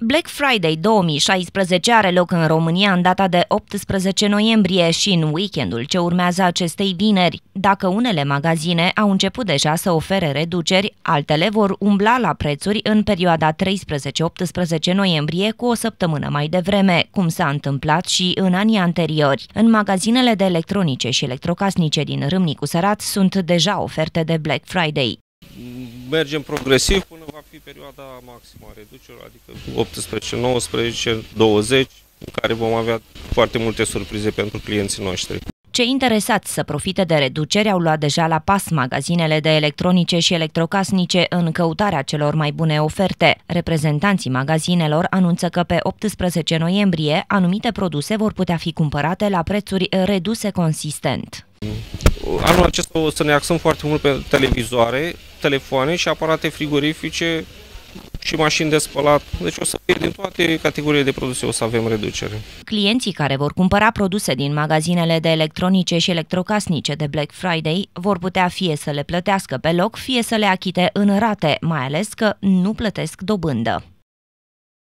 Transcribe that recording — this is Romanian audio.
Black Friday 2016 are loc în România în data de 18 noiembrie și în weekendul ce urmează acestei vineri. Dacă unele magazine au început deja să ofere reduceri, altele vor umbla la prețuri în perioada 13-18 noiembrie cu o săptămână mai devreme, cum s-a întâmplat și în anii anteriori. În magazinele de electronice și electrocasnice din Râmnicu Sărat sunt deja oferte de Black Friday mergem progresiv până va fi perioada maximă a reducerilor, adică 18, 19, 20, în care vom avea foarte multe surprize pentru clienții noștri. Cei interesați să profite de reduceri au luat deja la pas magazinele de electronice și electrocasnice în căutarea celor mai bune oferte. Reprezentanții magazinelor anunță că pe 18 noiembrie anumite produse vor putea fi cumpărate la prețuri reduse consistent. Anul acesta o să ne axăm foarte mult pe televizoare, telefoane și aparate frigorifice și mașini de spălat. Deci o să fie din toate categoriile de produse o să avem reducere. Clienții care vor cumpăra produse din magazinele de electronice și electrocasnice de Black Friday vor putea fie să le plătească pe loc, fie să le achite în rate, mai ales că nu plătesc dobândă.